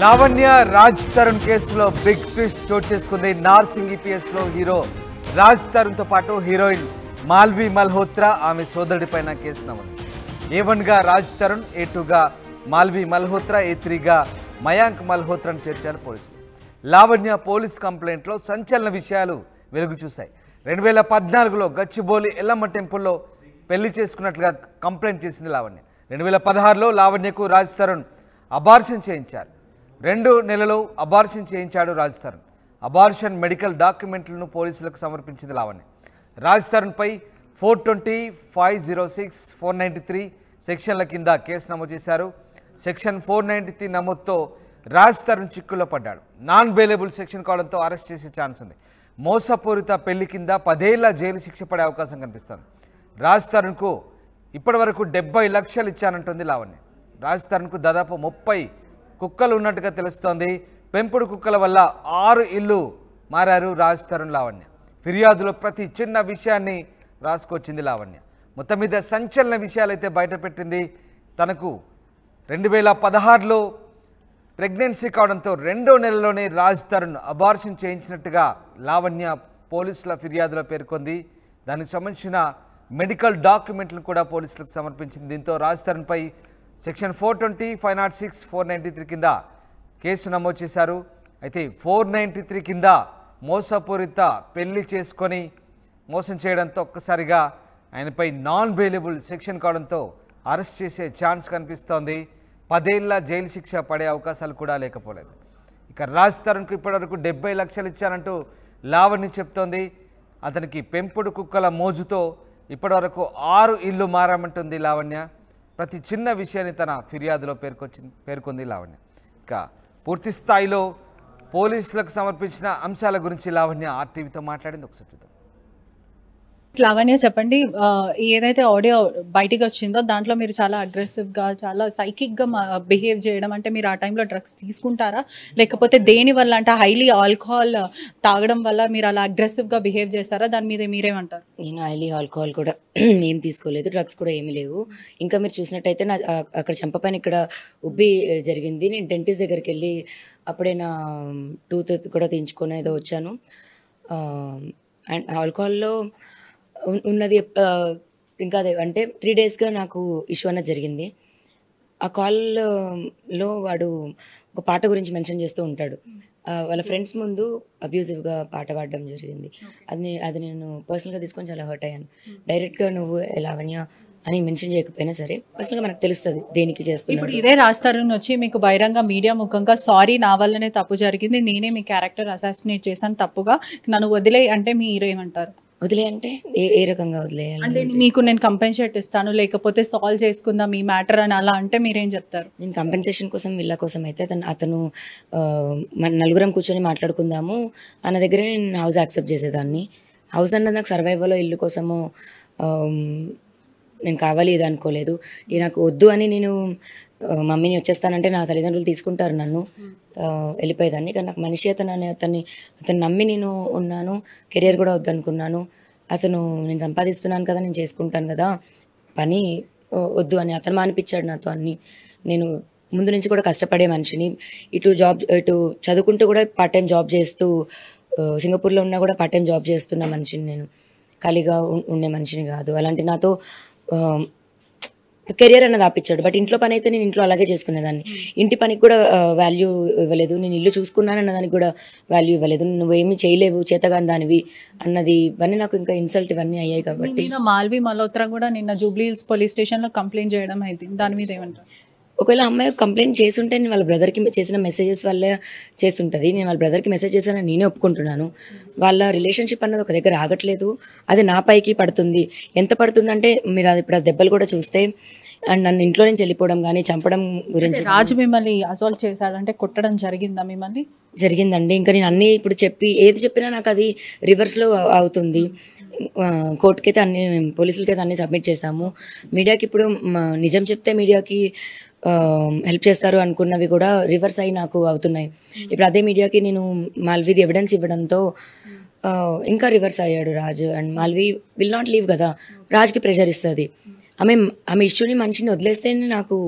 లావణ్య రాజ్ తరుణ్ కేసులో big fish చోటు చేసుకుంది నార్సింగ్ ఈపీఎస్ లో హీరో రాజ్ తరుణ్ తో పాటు హీరోయిన్ మాల్వి మల్హోత్రా ఆమె పైన కేసు నమోదు ఏ వన్ గా రాజ్ తరుణ్ ఏ టూగా మాల్వి మల్హోత్రా ఏ త్రీగా మయాంక్ మల్హోత్రాను చేర్చారు పోలీసులు లావణ్య పోలీస్ కంప్లైంట్లో సంచలన విషయాలు వెలుగు చూశాయి రెండు వేల పద్నాలుగులో గచ్చిబోలి ఎల్లమ్మ టెంపుల్లో పెళ్లి చేసుకున్నట్లుగా కంప్లైంట్ చేసింది లావణ్య రెండు వేల పదహారులో లావణ్యకు రాజ్ తరుణ్ అబార్షన్ చేయించారు రెండు నెలలు అబార్షన్ చేయించాడు రాజ్ తరుణ్ అబార్షన్ మెడికల్ డాక్యుమెంట్లను పోలీసులకు సమర్పించింది లావణ్య రాజ్ తరుణ్పై four twenty five zero six four ninety three సెక్షన్ల కింద కేసు నమోదు చేశారు సెక్షన్ ఫోర్ నైంటీ త్రీ నమోదుతో రాజ్ తరుణ్ చిక్కుల్లో పడ్డాడు నాన్ బెయిలబుల్ సెక్షన్ కావడంతో అరెస్ట్ చేసే ఛాన్స్ ఉంది మోసపూరిత పెళ్లి కింద పదేళ్ల జైలు శిక్ష పడే అవకాశం కనిపిస్తుంది రాజ్ తరుణ్కు ఇప్పటి వరకు డెబ్బై లక్షలు ఇచ్చానంటుంది లావణ్య రాజ్ తరుణ్కు దాదాపు ముప్పై కుక్కలు ఉన్నట్టుగా తెలుస్తోంది పెంపుడు కుక్కల వల్ల ఆరు ఇల్లు మారారు రాజ్ తరుణ్ లావణ్య ఫిర్యాదులో ప్రతి చిన్న విషయాన్ని రాసుకొచ్చింది లావణ్య మొత్తం మీద సంచలన విషయాలైతే బయటపెట్టింది తనకు రెండు వేల పదహారులో ప్రెగ్నెన్సీ కావడంతో రెండో నెలలోనే రాజ్ తరుణ్ అబార్షన్ చేయించినట్టుగా లావణ్య పోలీసుల ఫిర్యాదులో పేర్కొంది దానికి సంబంధించిన మెడికల్ డాక్యుమెంట్లను కూడా పోలీసులకు సమర్పించింది దీంతో రాజ్ తరుణ్పై section four twenty five not six four ninety three కింద కేసు నమోదు చేశారు అయితే ఫోర్ నైంటీ త్రీ కింద మోసపూరిత పెళ్లి చేసుకొని మోసం చేయడంతో ఒక్కసారిగా ఆయనపై నాన్ బెయిలబుల్ సెక్షన్ కావడంతో అరెస్ట్ చేసే ఛాన్స్ కనిపిస్తోంది పదేళ్ల జైలు శిక్ష పడే అవకాశాలు కూడా లేకపోలేదు ఇక రాజ్ తరుణ్కు ఇప్పటివరకు డెబ్బై లక్షలు ఇచ్చానంటూ లావణ్య చెప్తోంది అతనికి పెంపుడు కుక్కల మోజుతో ఇప్పటివరకు ఆరు ఇల్లు మారామంటుంది లావణ్య ప్రతి చిన్న విషయాన్ని తన ఫిర్యాదులో పేర్కొచ్చింది పేర్కొంది లావణ్య ఇక పూర్తి స్థాయిలో పోలీసులకు సమర్పించిన అంశాల గురించి లావణ్య ఆర్టీవీతో మాట్లాడింది ఒకసారి లావణ్య చెప్పండి ఏదైతే ఆడియో బయటికి వచ్చిందో దాంట్లో మీరు చాలా అగ్రెసివ్గా చాలా సైకిక్గా బిహేవ్ చేయడం అంటే మీరు ఆ టైంలో డ్రగ్స్ తీసుకుంటారా లేకపోతే దేని వల్ల అంటే హైలీ ఆల్కహాల్ తాగడం వల్ల మీరు అలా అగ్రెసివ్గా బిహేవ్ చేస్తారా దాని మీద మీరేమంటారు నేను హైలీ ఆల్కహాల్ కూడా ఏం తీసుకోలేదు డ్రగ్స్ కూడా ఏమీ లేవు ఇంకా మీరు చూసినట్టయితే నా అక్కడ చెంపపైన ఇక్కడ ఉబ్బి జరిగింది నేను డెంటిస్ట్ దగ్గరికి వెళ్ళి అప్పుడే నా టూత్ um, కూడా తీయించుకునేదో వచ్చాను అండ్ ఆల్కహాల్లో ఉన్నది ఇంకా అంటే త్రీ డేస్గా నాకు ఇష్యూ అన్నది జరిగింది ఆ కాల్లో వాడు ఒక పాట గురించి మెన్షన్ చేస్తూ ఉంటాడు వాళ్ళ ఫ్రెండ్స్ ముందు అబ్యూజివ్గా పాట పాడడం జరిగింది అది అది నేను పర్సనల్గా తీసుకొని చాలా హర్ట్ అయ్యాను డైరెక్ట్గా నువ్వు లావణ్య అని మెన్షన్ చేయకపోయినా సరే పర్సనల్గా మనకు తెలుస్తుంది దేనికి చేస్తున్నాడు ఇదే రాస్తారు వచ్చి మీకు బహిరంగ మీడియా ముఖంగా సారీ నా వల్లనే తప్పు జరిగింది నేనే మీ క్యారెక్టర్ అసాసినేట్ చేశాను తప్పుగా నన్ను వదిలే అంటే మీరు ఏమంటారు వదిలేయంటే ఏ రకంగా వదిలేయాలి మీకు నేను కంపెన్సేట్ ఇస్తాను లేకపోతే సాల్వ్ చేసుకుందాం ఈ మ్యాటర్ అని అలా అంటే మీరేం చెప్తారు నేను కంపెన్సేషన్ కోసం ఇళ్ళ కోసం అయితే అతను అతను నలుగురం కూర్చొని మాట్లాడుకుందాము అన్న దగ్గరే నేను హౌస్ యాక్సెప్ట్ చేసేదాన్ని హౌస్ అన్నది నాకు సర్వైవల్లో ఇల్లు కోసము నేను కావాలి ఇది అనుకోలేదు నాకు వద్దు అని నేను మమ్మీని వచ్చేస్తానంటే నా తల్లిదండ్రులు తీసుకుంటారు నన్ను వెళ్ళిపోయేదాన్ని కానీ నాకు మనిషి అతను అనే అతన్ని అతను నమ్మి నేను ఉన్నాను కెరియర్ కూడా వద్దనుకున్నాను అతను నేను సంపాదిస్తున్నాను కదా నేను చేసుకుంటాను కదా పని వద్దు అని అతను మానిపించాడు నాతో అన్ని నేను ముందు నుంచి కూడా కష్టపడే మనిషిని ఇటు జాబ్ ఇటు చదువుకుంటూ కూడా పార్ట్ టైం జాబ్ చేస్తూ సింగపూర్లో ఉన్నా కూడా పార్ట్ టైం జాబ్ చేస్తున్న మనిషిని నేను ఖాళీగా ఉండే మనిషిని కాదు అలాంటి నాతో కెరియర్ అనేది ఆపించాడు బట్ ఇంట్లో పని అయితే నేను ఇంట్లో అలాగే చేసుకునేదాన్ని hmm. ఇంటి పనికి కూడా వాల్యూ ఇవ్వలేదు నేను ఇల్లు చూసుకున్నాను అన్నదానికి కూడా వాల్యూ ఇవ్వలేదు నువ్వేమి చేయలేవు చేతగాని దానివి అన్నది ఇవన్నీ నాకు ఇంకా ఇన్సల్ట్ ఇవన్నీ అయ్యాయి కాబట్టి మాల్వి మల్హోత్రా కూడా నిన్న జూబ్లీ హిల్స్ పోలీస్ స్టేషన్లో కంప్లైంట్ చేయడం అయితే దాని మీద ఏమంటారు ఒకవేళ అమ్మాయి కంప్లైంట్ చేస్తుంటే నేను వాళ్ళ బ్రదర్కి చేసిన మెసేజెస్ వల్ల చేస్తుంటుంది నేను వాళ్ళ బ్రదర్కి మెసేజ్ చేశానని నేనే ఒప్పుకుంటున్నాను వాళ్ళ రిలేషన్షిప్ అన్నది ఒక దగ్గర ఆగట్లేదు అది నా పైకి పడుతుంది ఎంత పడుతుందంటే మీరు అది ఇప్పుడు దెబ్బలు కూడా చూస్తే అండ్ నన్ను ఇంట్లో నుంచి వెళ్ళిపోవడం కానీ చంపడం గురించి రాజు మిమ్మల్ని అసాల్వ్ చేశాడంటే కొట్టడం జరిగిందా మిమ్మల్ని జరిగిందండి ఇంకా నేను అన్నీ ఇప్పుడు చెప్పి ఏది చెప్పినా నాకు అది రివర్స్లో అవుతుంది కోర్టుకైతే అన్ని పోలీసులకైతే అన్ని సబ్మిట్ చేశాము మీడియాకి ఇప్పుడు నిజం చెప్తే మీడియాకి హెల్ప్ చేస్తారు అనుకున్నవి కూడా రివర్స్ అయి నాకు అవుతున్నాయి hmm. ఇప్పుడు అదే మీడియాకి నేను మాల్వీది ఎవిడెన్స్ ఇవ్వడంతో ఇంకా రివర్స్ అయ్యాడు Raju and Malvi will not leave కదా hmm. రాజ్కి ప్రెషర్ ఇస్తుంది hmm. ఆమె ఆమె ఇష్యూని మనిషిని వదిలేస్తేనే నాకు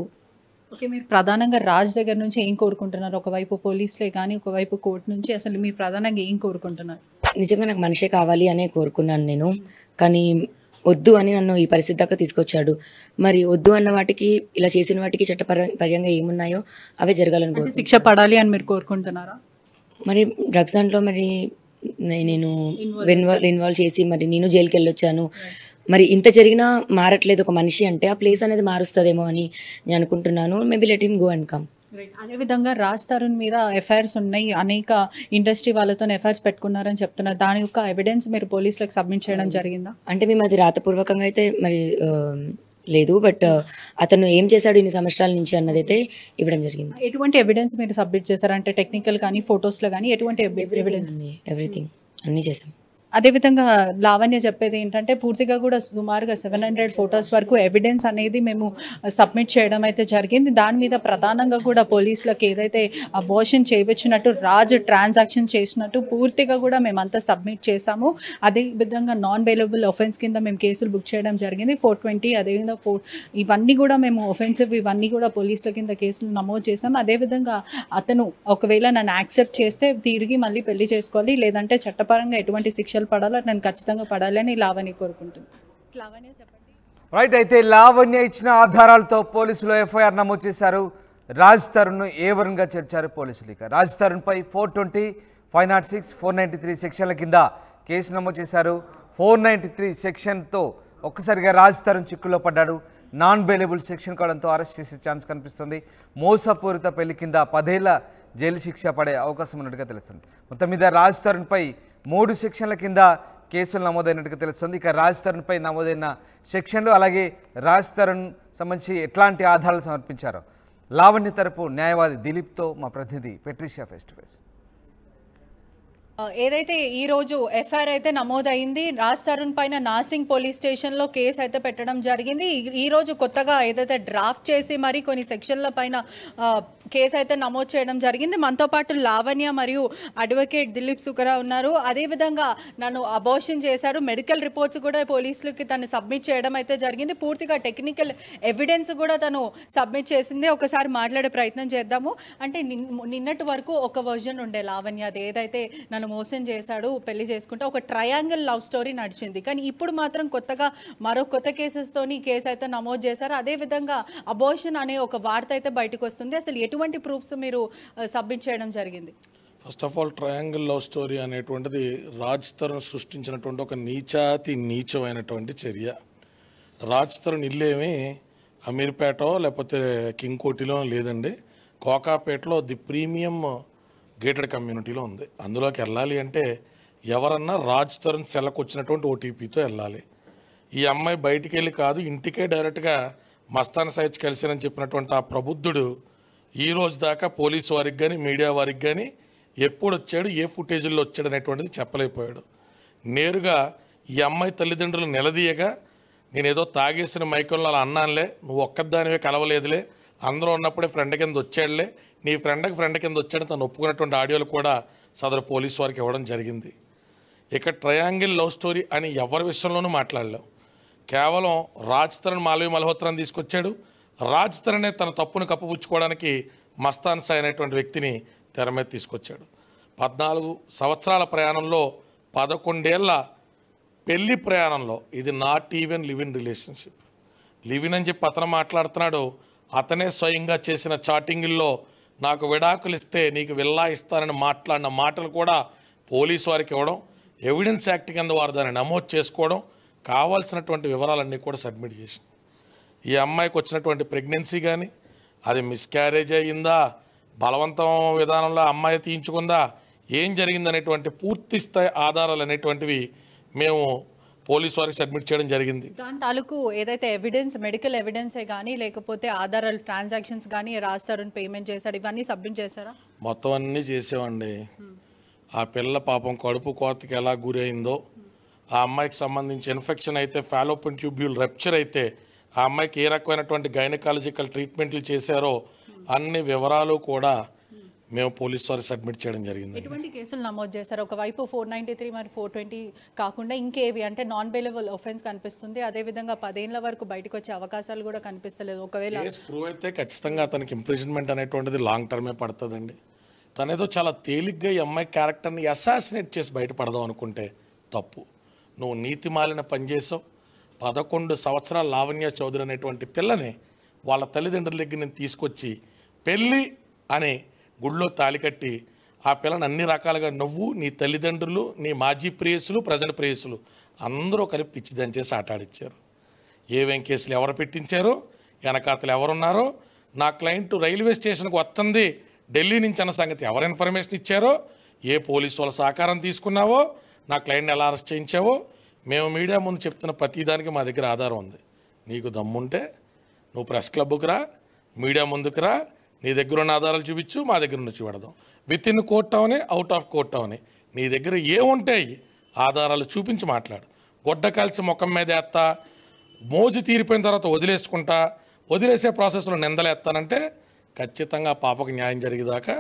ఓకే మీరు ప్రధానంగా రాజ్ దగ్గర నుంచి ఏం కోరుకుంటున్నారు ఒకవైపు పోలీసులే కానీ ఒకవైపు కోర్టు నుంచి అసలు మీరు ప్రధానంగా ఏం కోరుకుంటున్నారు నిజంగా నాకు మనిషే కావాలి అనే కోరుకున్నాను నేను కానీ వద్దు అని నన్ను ఈ పరిస్థితి దాకా తీసుకొచ్చాడు మరి వద్దు అన్న వాటికి ఇలా చేసిన వాటికి చట్టపర పర్యంగా ఏమున్నాయో అవే జరగాలనుకో శిక్ష పడాలి అని మీరు కోరుకుంటున్నారా మరి డ్రగ్స్ దాంట్లో మరి నేను ఇన్వాల్వ్ ఇన్వాల్వ్ చేసి మరి నేను జైలుకి వెళ్ళొచ్చాను మరి ఇంత జరిగినా మారట్లేదు ఒక మనిషి అంటే ఆ ప్లేస్ అనేది మారుస్తుందేమో అని నేను అనుకుంటున్నాను maybe let him go and come అదేవిధంగా రాజ్ తరుణ్ మీద ఎఫ్ఐఆర్స్ ఉన్నాయి అనేక ఇండస్ట్రీ వాళ్ళతో ఎఫ్ఐఆర్స్ పెట్టుకున్నారని చెప్తున్నారు దాని యొక్క ఎవిడెన్స్ మీరు పోలీసులకు సబ్మిట్ చేయడం జరిగిందా అంటే మేము అది రాతపూర్వకంగా అయితే మరి లేదు బట్ అతను ఏం చేశాడు ఇన్ని సంవత్సరాల నుంచి అన్నది అయితే ఇవ్వడం జరిగింది ఎటువంటి ఎవిడెన్స్ మీరు సబ్మిట్ చేశారు అంటే టెక్నికల్ కానీ ఫొటోస్లో కానీ ఎటువంటి ఎవిడెన్స్ ఎవ్రీథింగ్ అన్నీ చేసాం అదేవిధంగా లావణ్య చెప్పేది ఏంటంటే పూర్తిగా కూడా సుమారుగా సెవెన్ హండ్రెడ్ ఫొటోస్ వరకు ఎవిడెన్స్ అనేది మేము సబ్మిట్ చేయడం అయితే జరిగింది దాని మీద ప్రధానంగా కూడా పోలీసులకు ఏదైతే అబోషన్ చేయించినట్టు రాజు ట్రాన్సాక్షన్ చేసినట్టు పూర్తిగా కూడా మేమంతా సబ్మిట్ చేశాము అదేవిధంగా నాన్ బెయిలబుల్ ఒఫెన్స్ కింద మేము కేసులు బుక్ చేయడం జరిగింది ఫోర్ ట్వంటీ అదేవిధంగా ఫోర్ ఇవన్నీ కూడా మేము ఒఫెన్సివ్ ఇవన్నీ కూడా పోలీసుల కింద కేసులు నమోదు చేశాము అదేవిధంగా అతను ఒకవేళ నన్ను యాక్సెప్ట్ చేస్తే తిరిగి మళ్ళీ పెళ్లి చేసుకోవాలి లేదంటే చట్టపరంగా ఎటువంటి శిక్ష కష్టాలు పడాలో నేను ఖచ్చితంగా పడాలని లావణ్య కోరుకుంటుంది లావణ్య చెప్పండి రైట్ అయితే లావణ్య ఇచ్చిన ఆధారాలతో పోలీసులు ఎఫ్ఐఆర్ నమోదు చేశారు రాజ్ తరుణ్ ఏవరంగా చేర్చారు పోలీసులు ఇక రాజ్ తరుణ్పై four twenty five not six four ninety three సెక్షన్ల కింద కేసు నమోదు చేశారు ఫోర్ నైంటీ త్రీ సెక్షన్తో ఒక్కసారిగా రాజ్ తరుణ్ చిక్కుల్లో పడ్డాడు నాన్ బెయిలబుల్ సెక్షన్ కావడంతో అరెస్ట్ చేసే ఛాన్స్ కనిపిస్తుంది మోసపూరిత పెళ్లి కింద పదేళ్ల జైలు శిక్ష పడే అవకాశం ఉన్నట్టుగా తెలుస్తుంది మొత్తం మీద రాజ్ తరుణ్పై మూడు సెక్షన్ల కింద కేసులు నమోదైనట్టుగా తెలుస్తుంది ఇక రాజ్ తరుణ్పై నమోదైన సెక్షన్లు అలాగే రాజ్ తరుణ్ సంబంధించి ఎట్లాంటి ఆధారాలు సమర్పించారో లావణ్య తరపు న్యాయవాది దిలీప్తో మా ప్రతినిధి పెట్రిషియా ఫేస్ టు ఫేస్ ఏదైతే ఈ రోజు ఎఫ్ఐఆర్ అయితే నమోదైంది రాజ్ తరుణ్ పైన నాసింగ్ పోలీస్ స్టేషన్లో కేసు అయితే పెట్టడం జరిగింది ఈ రోజు కొత్తగా ఏదైతే డ్రాఫ్ట్ చేసి మరి కొన్ని సెక్షన్ల పైన కేసు అయితే నమోదు చేయడం జరిగింది మనతో పాటు లావణ్య మరియు అడ్వకేట్ దిలీప్ సుఖరా ఉన్నారు అదేవిధంగా నన్ను అబోషన్ చేశారు మెడికల్ రిపోర్ట్స్ కూడా పోలీసులకి తను సబ్మిట్ చేయడం అయితే జరిగింది పూర్తిగా టెక్నికల్ ఎవిడెన్స్ కూడా తను సబ్మిట్ చేసింది ఒకసారి మాట్లాడే ప్రయత్నం చేద్దాము అంటే నిన్నటి వరకు ఒక వర్జన్ ఉండే లావణ్య అది ఏదైతే నన్ను మోసం చేశాడు పెళ్లి చేసుకుంటే ఒక ట్రయాంగిల్ లవ్ స్టోరీ నడిచింది కానీ ఇప్పుడు మాత్రం కొత్తగా మరో కొత్త కేసెస్తో తోని కేసు అయితే నమోదు చేశారు అదేవిధంగా అబోషన్ అనే ఒక వార్త అయితే బయటకు వస్తుంది అసలు ఎటువంటి ఎటువంటి ప్రూఫ్స్ మీరు సబ్మిట్ చేయడం జరిగింది first of all triangle love story అనేటువంటిది రాజ్ తరుణ్ సృష్టించినటువంటి ఒక నీచాతి నీచమైనటువంటి చర్య రాజ్ తరుణ్ ఇల్లేమి అమీర్పేట లేకపోతే కింగ్ కోటిలో లేదండి కోకాపేటలో ది ప్రీమియం గేటెడ్ కమ్యూనిటీలో ఉంది అందులోకి వెళ్ళాలి అంటే ఎవరన్నా రాజ్ తరుణ్ సెలకు వచ్చినటువంటి ఓటీపీతో వెళ్ళాలి ఈ అమ్మాయి బయటికి వెళ్ళి కాదు ఇంటికే డైరెక్ట్గా మస్తాన్ సైజ్ కలిసినని చెప్పినటువంటి ఆ ప్రబుద్ధుడు ఈ రోజు దాకా పోలీసు వారికి కానీ మీడియా వారికి కానీ ఎప్పుడు వచ్చాడు ఏ ఫుటేజీల్లో వచ్చాడు అనేటువంటిది చెప్పలేకపోయాడు నేరుగా ఈ అమ్మాయి తల్లిదండ్రులు నిలదీయగా నేనేదో తాగేసిన మైకంలో అలా అన్నానులే నువ్వు ఒక్కదానివే కలవలేదులే అందరూ ఉన్నప్పుడే ఫ్రెండ్ కింద వచ్చాడులే నీ ఫ్రెండ్కి ఫ్రెండ్ కింద వచ్చాడు తను ఒప్పుకున్నటువంటి ఆడియోలు కూడా సదరు పోలీసు వారికి ఇవ్వడం జరిగింది ఇక ట్రయాంగిల్ లవ్ స్టోరీ అని ఎవరి విషయంలోనూ మాట్లాడలేం కేవలం రాజ్ తరణ్ మాలవి మల్హోత్రాన్ని తీసుకొచ్చాడు రాజ్ తరణే తన తప్పును కప్పపుచ్చుకోవడానికి మస్తాన్ సాయి అనేటువంటి వ్యక్తిని తెర మీద తీసుకొచ్చాడు పద్నాలుగు సంవత్సరాల ప్రయాణంలో పదకొండేళ్ల పెళ్లి ప్రయాణంలో ఇది not even live in relationship live in అని చెప్పి అతను మాట్లాడుతున్నాడు అతనే స్వయంగా చేసిన చాటింగుల్లో నాకు విడాకులు ఇస్తే నీకు విల్లా ఇస్తానని మాట్లాడిన మాటలు కూడా పోలీసు వారికి ఇవ్వడం ఎవిడెన్స్ యాక్ట్ కింద వారు దాన్ని నమోదు చేసుకోవడం కావాల్సినటువంటి వివరాలన్నీ కూడా సబ్మిట్ చేసింది ఈ అమ్మాయికి వచ్చినటువంటి ప్రెగ్నెన్సీ కానీ అది మిస్క్యారేజ్ అయ్యిందా బలవంతం విధానంలో అమ్మాయి తీయించుకుందా ఏం జరిగిందనేటువంటి పూర్తి స్థాయి ఆధారాలు అనేటువంటివి మేము పోలీస్ వారికి సబ్మిట్ చేయడం జరిగింది దాని తాలూకు ఏదైతే ఎవిడెన్స్ మెడికల్ ఎవిడెన్సే కానీ లేకపోతే ఆధారాలు ట్రాన్సాక్షన్స్ కానీ రాజ్ పేమెంట్ చేశాడు ఇవన్నీ సబ్మిట్ చేశారా మొత్తం అన్నీ చేసామండి hmm. ఆ పిల్ల పాపం కడుపు కోతకి ఎలా గురైందో ఆ అమ్మాయికి సంబంధించి ఇన్ఫెక్షన్ అయితే ఫ్యాలోపిన్ ట్యూబ్యూల్ రెప్చర్ అయితే ఆ అమ్మాయికి ఏ రకమైనటువంటి గైనకాలజికల్ ట్రీట్మెంట్లు చేశారో అన్ని వివరాలు కూడా మేము పోలీస్ వారికి సబ్మిట్ చేయడం జరిగింది ఎటువంటి కేసులు నమోదు చేశారు ఒకవైపు ఫోర్ నైంటీ త్రీ మరి ఫోర్ ట్వంటీ కాకుండా ఇంకేవి అంటే నాన్ బెయిలబుల్ ఒఫెన్స్ కనిపిస్తుంది అదేవిధంగా పదేళ్ల వరకు బయటకు వచ్చే అవకాశాలు కూడా కనిపిస్తలేదు ఒకవేళ ప్రూవ్ అయితే ఖచ్చితంగా అతనికి ఇంప్రిజన్మెంట్ అనేటువంటిది లాంగ్ టర్మే పడుతుందండి తనేదో చాలా తేలిగ్గా ఈ అమ్మాయి క్యారెక్టర్ని అసాసినేట్ చేసి బయటపడదాం అనుకుంటే తప్పు నువ్వు నీతి మాలిన పనిచేసావు పదకొండు సంవత్సరాల లావణ్య చౌదరి అనేటువంటి పిల్లని వాళ్ళ తల్లిదండ్రుల దగ్గర నేను తీసుకొచ్చి పెళ్ళి అనే గుళ్ళో కట్టి ఆ పిల్లని అన్ని రకాలుగా నువ్వు నీ తల్లిదండ్రులు నీ మాజీ ప్రేయసులు ప్రజల ప్రేయసులు అందరూ కలిపి పిచ్చిదని చేసి ఆటాడిచ్చారు ఏ వెంకేసులు ఎవరు పెట్టించారో వెనకాతలు ఎవరున్నారో నా క్లయింట్ రైల్వే స్టేషన్కి వస్తుంది ఢిల్లీ నుంచి అన్న సంగతి ఎవరు ఇన్ఫర్మేషన్ ఇచ్చారో ఏ పోలీసు వాళ్ళ సహకారం తీసుకున్నావో నా క్లయింట్ని ఎలా అరెస్ట్ చేయించావో మేము మీడియా ముందు చెప్తున్న ప్రతిదానికి మా దగ్గర ఆధారం ఉంది నీకు దమ్ముంటే నువ్వు ప్రెస్ క్లబ్కు రా మీడియా ముందుకు రా నీ దగ్గర ఉన్న ఆధారాలు చూపించు మా దగ్గర నుంచి పెడదాం విత్ ఇన్ కోర్ట్ అవనే అవుట్ ఆఫ్ కోర్ట్ అవనే నీ దగ్గర ఏముంటాయి ఆధారాలు చూపించి మాట్లాడు గొడ్డ కాల్చి ముఖం మీద ఎత్తా మోజు తీరిపోయిన తర్వాత వదిలేసుకుంటా వదిలేసే ప్రాసెస్లో నిందలేస్తానంటే ఖచ్చితంగా పాపకు న్యాయం జరిగేదాకా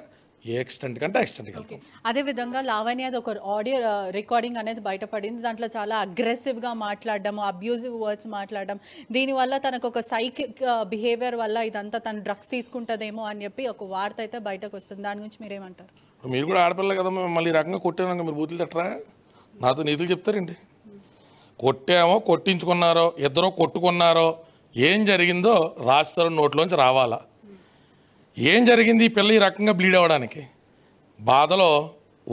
ఏ ఎక్స్టెంట్ కంటే ఎక్స్టెంట్ వెళ్తాం అదేవిధంగా లావణ్య అది ఒక ఆడియో రికార్డింగ్ uh, అనేది బయటపడింది దాంట్లో చాలా అగ్రెసివ్గా మాట్లాడడం అబ్యూజివ్ వర్డ్స్ మాట్లాడడం దీనివల్ల తనకు ఒక సైకిక్ బిహేవియర్ uh, వల్ల ఇదంతా తను డ్రగ్స్ తీసుకుంటుందేమో అని చెప్పి ఒక వార్త అయితే బయటకు వస్తుంది దాని గురించి మీరేమంటారు మీరు కూడా ఆడపిల్ల కదా మళ్ళీ రకంగా కొట్టాను మీరు బూతులు తట్టరా నాతో నీతులు చెప్తారండి కొట్టామో కొట్టించుకున్నారో ఇద్దరో కొట్టుకున్నారో ఏం జరిగిందో రాస్తారో నోట్లోంచి రావాలా ఏం జరిగింది ఈ పిల్ల ఈ రకంగా బ్లీడ్ అవ్వడానికి బాధలో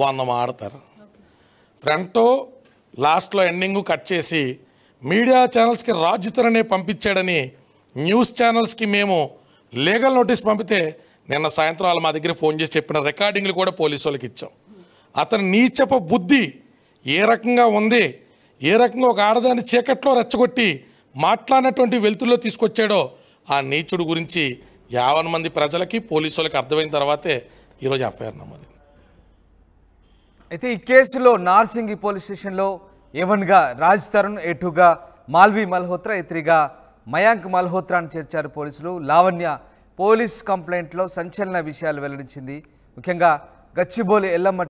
వంద మాడతారు ఫ్రంట్ లాస్ట్లో ఎండింగ్ కట్ చేసి మీడియా ఛానల్స్కి రాజ్యుతరనే పంపించాడని న్యూస్ ఛానల్స్కి మేము లీగల్ నోటీస్ పంపితే నిన్న సాయంత్రం వాళ్ళు మా దగ్గర ఫోన్ చేసి చెప్పిన రికార్డింగ్లు కూడా పోలీసు వాళ్ళకి ఇచ్చాం అతని నీచప బుద్ధి ఏ రకంగా ఉంది ఏ రకంగా ఒక ఆడదాన్ని చీకట్లో రెచ్చగొట్టి మాట్లాడినటువంటి వెలుతుల్లో తీసుకొచ్చాడో ఆ నీచుడు గురించి యాభై మంది ప్రజలకి పోలీసులకు అర్థమైన తర్వాతే ఈరోజు ఎఫ్ఐఆర్ నమోదు అయితే ఈ కేసులో నార్సింగి పోలీస్ స్టేషన్లో ఏవన్గా రాజ్ తరుణ్ ఎటుగా మాల్వి మల్హోత్రా ఎత్రిగా మయాంక్ మల్హోత్రాను చేర్చారు పోలీసులు లావణ్య పోలీస్ కంప్లైంట్లో సంచలన విషయాలు వెల్లడించింది ముఖ్యంగా గచ్చిబోలి ఎల్లమ్మ